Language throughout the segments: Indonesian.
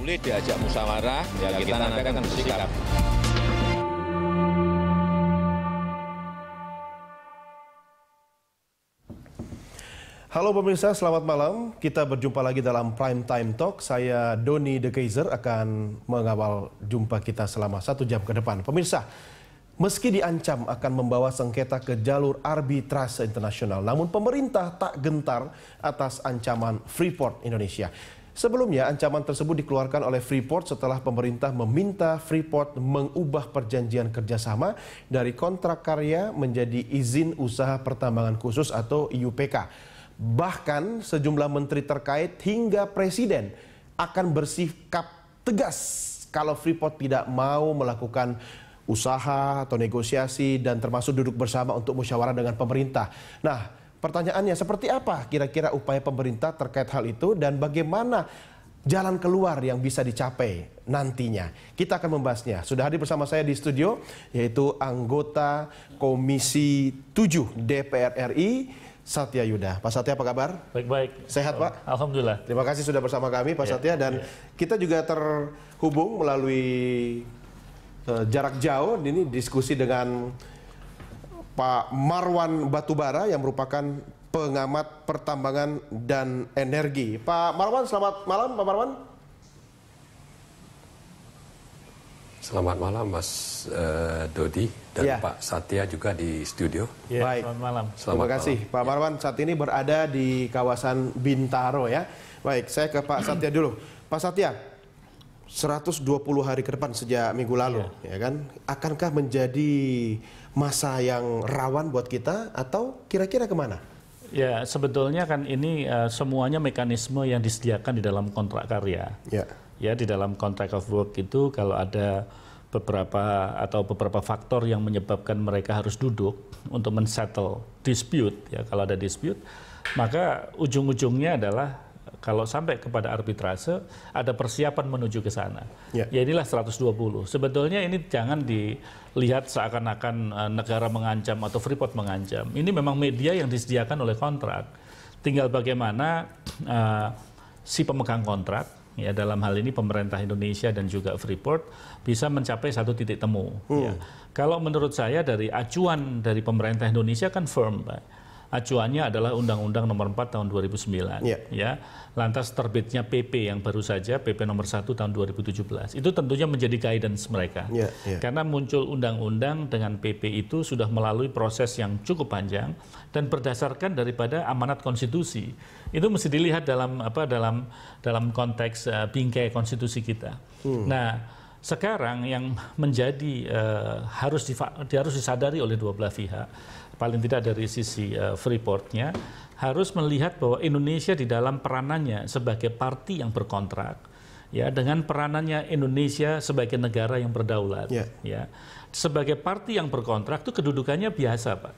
boleh diajak musyawarah, ya, ya kita, kita nanti akan bersikap. Halo pemirsa, selamat malam. Kita berjumpa lagi dalam Prime Time Talk. Saya Doni De Kaiser akan mengawal jumpa kita selama satu jam ke depan. Pemirsa, meski diancam akan membawa sengketa ke jalur arbitrase internasional, namun pemerintah tak gentar atas ancaman Freeport Indonesia. Sebelumnya, ancaman tersebut dikeluarkan oleh Freeport setelah pemerintah meminta Freeport mengubah perjanjian kerjasama dari kontrak karya menjadi izin usaha pertambangan khusus atau IUPK. Bahkan sejumlah menteri terkait hingga presiden akan bersikap tegas kalau Freeport tidak mau melakukan usaha atau negosiasi dan termasuk duduk bersama untuk musyawarah dengan pemerintah. Nah, Pertanyaannya seperti apa kira-kira upaya pemerintah terkait hal itu dan bagaimana jalan keluar yang bisa dicapai nantinya. Kita akan membahasnya. Sudah hadir bersama saya di studio yaitu anggota Komisi 7 DPR RI Satya Yuda. Pak Satya apa kabar? Baik-baik. Sehat Pak? Alhamdulillah. Terima kasih sudah bersama kami Pak ya, Satya dan ya. kita juga terhubung melalui uh, jarak jauh ini diskusi dengan Pak Marwan Batubara yang merupakan pengamat pertambangan dan energi. Pak Marwan, selamat malam Pak Marwan. Selamat malam Mas uh, Dodi dan ya. Pak Satya juga di studio. Ya, Baik. Selamat malam. Selamat Terima kasih malam. Pak ya. Marwan. Saat ini berada di kawasan Bintaro ya. Baik, saya ke Pak Satya dulu. Pak Satya, 120 hari ke depan sejak minggu lalu, yeah. ya kan? Akankah menjadi masa yang rawan buat kita atau kira-kira kemana? Ya, sebetulnya kan ini uh, semuanya mekanisme yang disediakan di dalam kontrak karya. Ya. Ya, di dalam kontrak of work itu kalau ada beberapa atau beberapa faktor yang menyebabkan mereka harus duduk untuk men-settle dispute ya, kalau ada dispute, maka ujung-ujungnya adalah kalau sampai kepada arbitrase ada persiapan menuju ke sana. Ya. ya inilah 120. Sebetulnya ini jangan dilihat seakan-akan eh, negara mengancam atau Freeport mengancam. Ini memang media yang disediakan oleh kontrak. Tinggal bagaimana uh, si pemegang kontrak ya dalam hal ini pemerintah Indonesia dan juga Freeport bisa mencapai satu titik temu. Hmm. Ya. Kalau menurut saya dari acuan dari pemerintah Indonesia kan firm, Pak acuannya adalah Undang-Undang Nomor 4 Tahun 2009 Ya. ya. Lantas terbitnya PP yang baru saja PP Nomor 1 Tahun 2017. Itu tentunya menjadi guidance mereka. Ya, ya. Karena muncul undang-undang dengan PP itu sudah melalui proses yang cukup panjang dan berdasarkan daripada amanat konstitusi. Itu mesti dilihat dalam apa dalam dalam konteks uh, bingkai konstitusi kita. Hmm. Nah, sekarang yang menjadi uh, harus di, harus disadari oleh dua belah pihak paling tidak dari sisi uh, Freeportnya harus melihat bahwa Indonesia di dalam peranannya sebagai parti yang berkontrak ya dengan peranannya Indonesia sebagai negara yang berdaulat yeah. ya sebagai parti yang berkontrak itu kedudukannya biasa Pak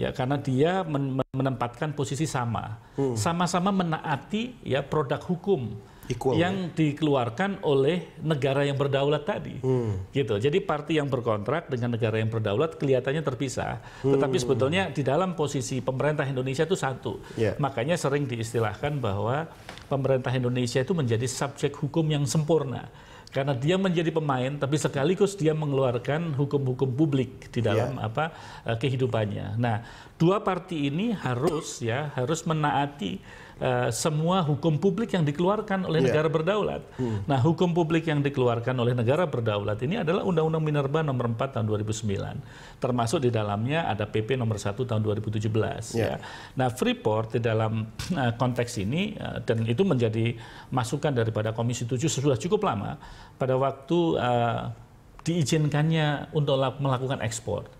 ya karena dia men menempatkan posisi sama hmm. sama-sama menaati ya produk hukum Equal. yang ya? dikeluarkan oleh negara yang berdaulat tadi, hmm. gitu. Jadi parti yang berkontrak dengan negara yang berdaulat kelihatannya terpisah, hmm. tetapi sebetulnya di dalam posisi pemerintah Indonesia itu satu. Yeah. Makanya sering diistilahkan bahwa pemerintah Indonesia itu menjadi subjek hukum yang sempurna karena dia menjadi pemain tapi sekaligus dia mengeluarkan hukum-hukum publik di dalam yeah. apa eh, kehidupannya. Nah, dua parti ini harus ya harus menaati Eh, semua hukum publik yang dikeluarkan oleh yeah. negara berdaulat. Hmm. Nah, hukum publik yang dikeluarkan oleh negara berdaulat ini adalah Undang-Undang Minerba nomor 4 tahun 2009. Termasuk di dalamnya ada PP nomor 1 tahun 2017 yeah. Iya. ya. Nah, Freeport di dalam uh, konteks ini uh, dan itu menjadi masukan daripada Komisi 7 sudah cukup lama pada waktu uh, diizinkannya untuk melakukan ekspor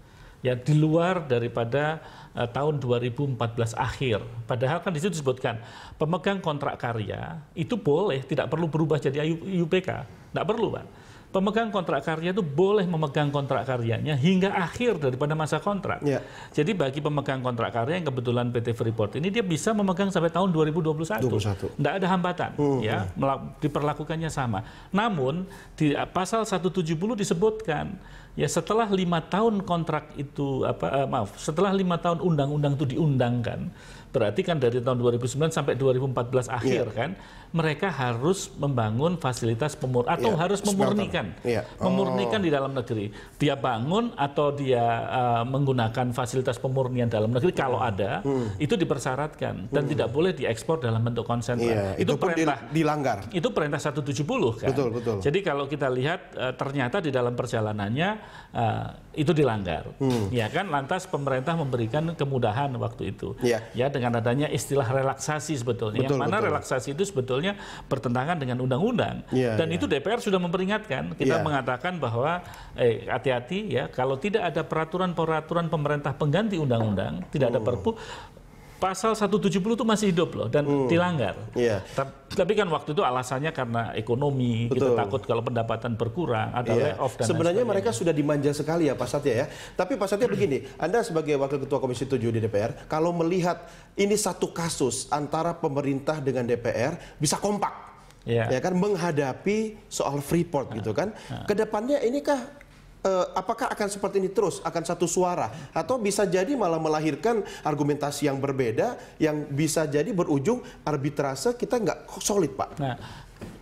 ya di luar daripada uh, tahun 2014 akhir. Padahal kan di situ disebutkan pemegang kontrak karya itu boleh tidak perlu berubah jadi IUPK. Tidak perlu, Pak. Pemegang kontrak karya itu boleh memegang kontrak karyanya hingga akhir daripada masa kontrak. Ya. Jadi bagi pemegang kontrak karya yang kebetulan PT Freeport ini dia bisa memegang sampai tahun 2021. satu, Tidak ada hambatan, hmm. hmm. ya, diperlakukannya sama. Namun di pasal 170 disebutkan ya setelah lima tahun kontrak itu apa uh, maaf setelah lima tahun undang-undang itu diundangkan berarti kan dari tahun 2009 sampai 2014 iya. akhir yeah. kan mereka harus membangun fasilitas pemur atau yeah. harus memurnikan yeah. oh. memurnikan di dalam negeri dia bangun atau dia uh, menggunakan fasilitas pemurnian dalam negeri kalau iya. ada mm. itu dipersyaratkan dan mm. tidak boleh diekspor dalam bentuk konsentrat yeah. itu, itu perintah dilanggar itu perintah 170 kan betul betul jadi kalau kita lihat uh, ternyata di dalam perjalanannya uh, itu dilanggar. Hmm. Ya kan lantas pemerintah memberikan kemudahan waktu itu. Ya, ya dengan adanya istilah relaksasi sebetulnya. Betul, yang mana betul. relaksasi itu sebetulnya bertentangan dengan undang-undang. Ya, Dan ya. itu DPR sudah memperingatkan. Kita ya. mengatakan bahwa eh hati-hati ya kalau tidak ada peraturan-peraturan pemerintah pengganti undang-undang, tidak ada oh. perpu pasal 170 itu masih hidup loh dan hmm. dilanggar. Yeah. Tapi kan waktu itu alasannya karena ekonomi, Betul. kita takut kalau pendapatan berkurang, ada yeah. layoff dan Sebenarnya mereka sudah dimanja sekali ya Pak Satya ya. Tapi Pak Satya begini, Anda sebagai Wakil Ketua Komisi 7 di DPR, kalau melihat ini satu kasus antara pemerintah dengan DPR bisa kompak. Yeah. Ya kan menghadapi soal Freeport nah. gitu kan. Nah. Kedepannya inikah uh, apakah akan seperti ini terus akan satu suara atau bisa jadi malah melahirkan argumentasi yang berbeda yang bisa jadi berujung arbitrase kita nggak solid pak. Nah,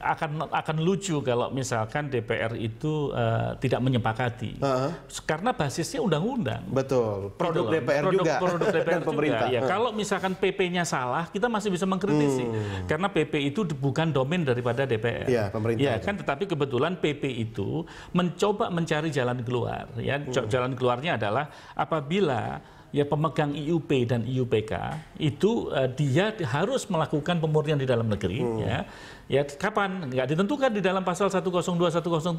akan akan lucu kalau misalkan DPR itu uh, tidak menyepakati uh -huh. karena basisnya undang-undang betul gitu produk gitu DPR produk, juga produk DPR dan juga. pemerintah ya kalau misalkan PP-nya salah kita masih bisa mengkritisi hmm. karena PP itu bukan domain daripada DPR ya pemerintah ya kan tetapi kebetulan PP itu mencoba mencari jalan keluar ya hmm. jalan keluarnya adalah apabila ya pemegang IUP dan IUPK itu uh, dia harus melakukan pemurnian di dalam negeri hmm. ya. Ya kapan? Nggak ditentukan di dalam pasal 102 103.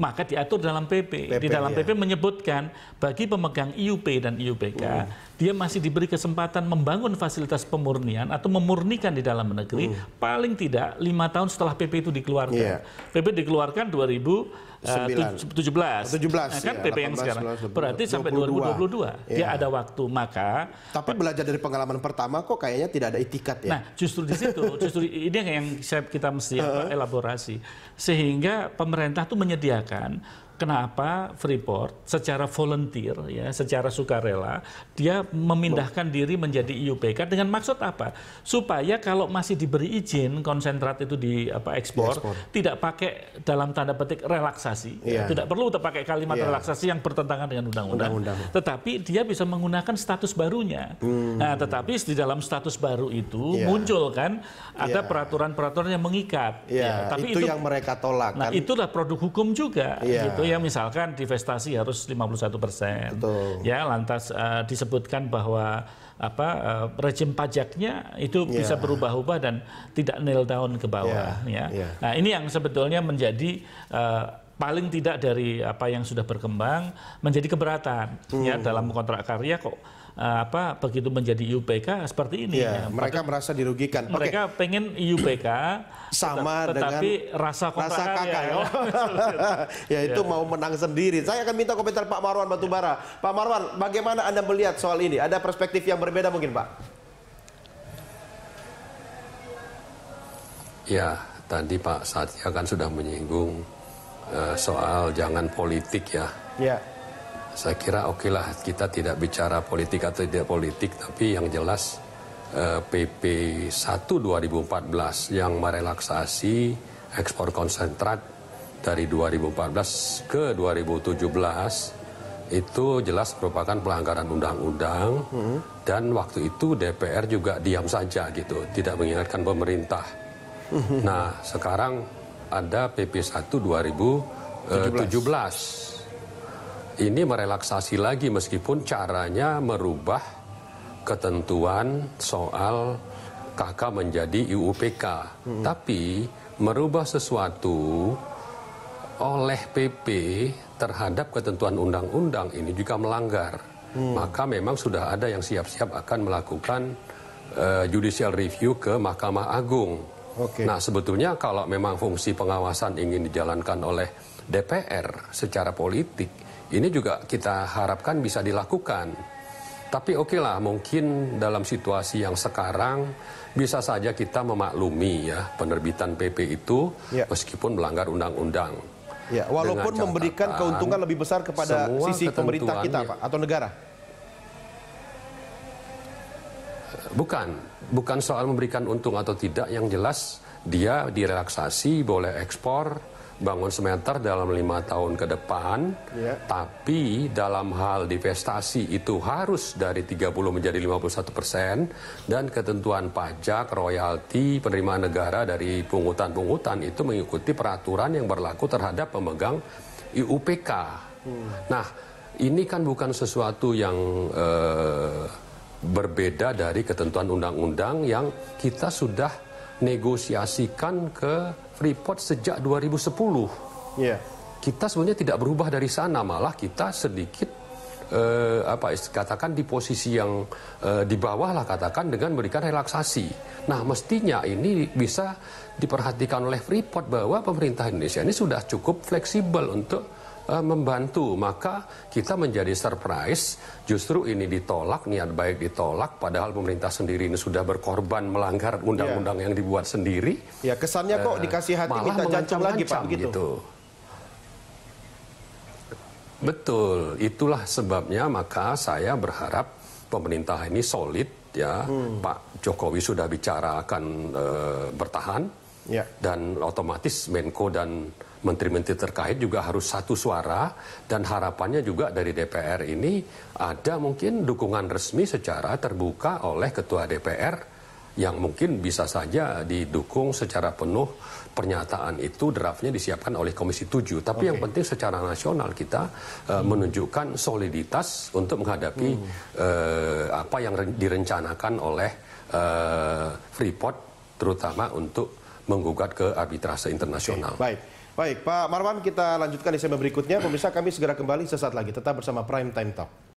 Maka diatur dalam PP. PP di dalam iya. PP menyebutkan bagi pemegang IUP dan IUPK hmm. dia masih diberi kesempatan membangun fasilitas pemurnian atau memurnikan di dalam negeri hmm. paling tidak lima tahun setelah PP itu dikeluarkan. Yeah. PP dikeluarkan 2000 17. Eh, 17. Nah, kan ya, PP yang sekarang. 19, ribu dua sampai 2022 ya. dia iya. ada waktu. Maka Tapi belajar dari pengalaman pertama kok kayaknya tidak ada itikat ya. Nah, justru di situ, justru ini yang kita mesti elaborasi. Sehingga pemerintah tuh menyediakan kenapa Freeport secara volunteer ya, secara sukarela dia memindahkan diri menjadi IUPK e dengan maksud apa? Supaya kalau masih diberi izin konsentrat itu di apa ekspor, ekspor. tidak pakai dalam tanda petik relaksasi, yeah. ya, tidak perlu terpakai kalimat yeah. relaksasi yang bertentangan dengan undang-undang. Tetapi dia bisa menggunakan status barunya. Hmm. Nah, tetapi di dalam status baru itu yeah. muncul kan ada iya. peraturan-peraturan yang mengikat. Yeah. Ya, tapi itu, itu yang mereka tolak. Nah, kan? itulah produk hukum juga yeah. gitu ya misalkan divestasi harus 51 persen. Ya lantas uh, disebutkan bahwa apa uh, rejim pajaknya itu yeah. bisa berubah-ubah dan tidak nail down ke bawah. Yeah. Ya. Yeah. Ya. Nah ini yang sebetulnya menjadi uh, paling tidak dari apa yang sudah berkembang menjadi keberatan ya, hmm. ya dalam kontrak karya kok Eh, apa begitu menjadi IUPK seperti ini. Ya, ya. Mereka Pada, merasa dirugikan. Mereka okay. pengen IUPK sama dengan tetapi rasa rasa kakak ya. ya, ya itu ya. mau menang sendiri. Saya akan minta komentar Pak Marwan Batubara. Ya. Pak Marwan, bagaimana Anda melihat soal ini? Ada perspektif yang berbeda mungkin, Pak? Ya, tadi Pak Satya kan sudah menyinggung uh, soal jangan politik ya. Ya saya kira oke lah kita tidak bicara politik atau tidak politik, tapi yang jelas eh, PP 1 2014 yang merelaksasi ekspor konsentrat dari 2014 ke 2017 itu jelas merupakan pelanggaran undang-undang hmm. dan waktu itu DPR juga diam saja gitu, tidak mengingatkan pemerintah. Hmm. Nah, sekarang ada PP 1 2017. 17 ini merelaksasi lagi meskipun caranya merubah ketentuan soal KK menjadi IUPK. Hmm. Tapi merubah sesuatu oleh PP terhadap ketentuan undang-undang ini juga melanggar. Hmm. Maka memang sudah ada yang siap-siap akan melakukan uh, judicial review ke Mahkamah Agung. Okay. Nah sebetulnya kalau memang fungsi pengawasan ingin dijalankan oleh DPR secara politik, ini juga kita harapkan bisa dilakukan. Tapi oke okay lah, mungkin dalam situasi yang sekarang bisa saja kita memaklumi ya penerbitan PP itu ya. meskipun melanggar undang-undang. Ya, walaupun memberikan keuntungan lebih besar kepada sisi pemerintah kita Pak atau negara. Bukan, bukan soal memberikan untung atau tidak yang jelas dia direlaksasi boleh ekspor bangun smelter dalam lima tahun ke depan, yeah. tapi dalam hal divestasi itu harus dari 30 menjadi 51 persen, dan ketentuan pajak, royalti, penerimaan negara dari pungutan-pungutan itu mengikuti peraturan yang berlaku terhadap pemegang IUPK. Hmm. Nah, ini kan bukan sesuatu yang... uh, berbeda dari ketentuan undang-undang yang kita sudah negosiasikan ke Freeport sejak 2010. Yeah. Iya. Kita sebenarnya tidak berubah dari sana, malah kita sedikit eh, apa katakan di posisi yang eh, di bawah lah katakan dengan memberikan relaksasi. Nah mestinya ini bisa diperhatikan oleh Freeport bahwa pemerintah Indonesia ini sudah cukup fleksibel untuk uh, membantu. Maka kita menjadi surprise, justru ini ditolak, niat baik ditolak, padahal pemerintah sendiri ini sudah berkorban melanggar iya. undang-undang yeah. yang dibuat sendiri. Ya kesannya uh, kok eh, dikasih hati malah minta lagi Pak begitu. Gitu. Betul, itulah sebabnya maka saya berharap pemerintah ini solid ya. Hmm. Pak Jokowi sudah bicara akan eh, bertahan Ya. Dan otomatis Menko dan menteri-menteri terkait juga harus satu suara dan harapannya juga dari DPR ini ada mungkin dukungan resmi secara terbuka oleh ketua DPR yang mungkin bisa saja didukung secara penuh pernyataan itu draftnya disiapkan oleh Komisi 7. Tapi okay. yang penting secara nasional kita uh, menunjukkan soliditas untuk menghadapi hmm. uh, apa yang direncanakan oleh uh, Freeport terutama untuk menggugat ke arbitrase internasional. Okay. baik. Baik, Pak Marwan kita lanjutkan di segmen berikutnya. Pemirsa kami segera kembali sesaat lagi. Tetap bersama Prime Time Talk.